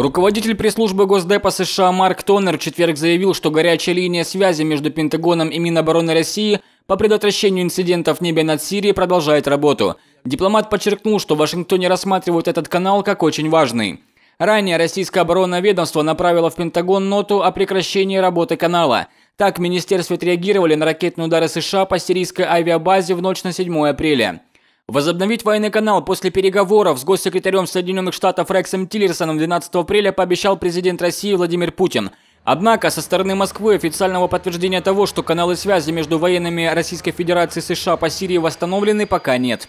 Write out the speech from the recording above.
Руководитель пресс-службы Госдепа США Марк Тоннер в четверг заявил, что горячая линия связи между Пентагоном и Минобороны России по предотвращению инцидентов в небе над Сирией продолжает работу. Дипломат подчеркнул, что в Вашингтоне рассматривают этот канал как очень важный. Ранее российское оборонное ведомство направило в Пентагон ноту о прекращении работы канала. Так в министерстве отреагировали на ракетные удары США по сирийской авиабазе в ночь на 7 апреля. Возобновить военный канал после переговоров с госсекретарем Соединенных Штатов Рексом Тиллерсоном 12 апреля пообещал президент России Владимир Путин. Однако, со стороны Москвы официального подтверждения того, что каналы связи между военными Российской Федерации и США по Сирии восстановлены, пока нет.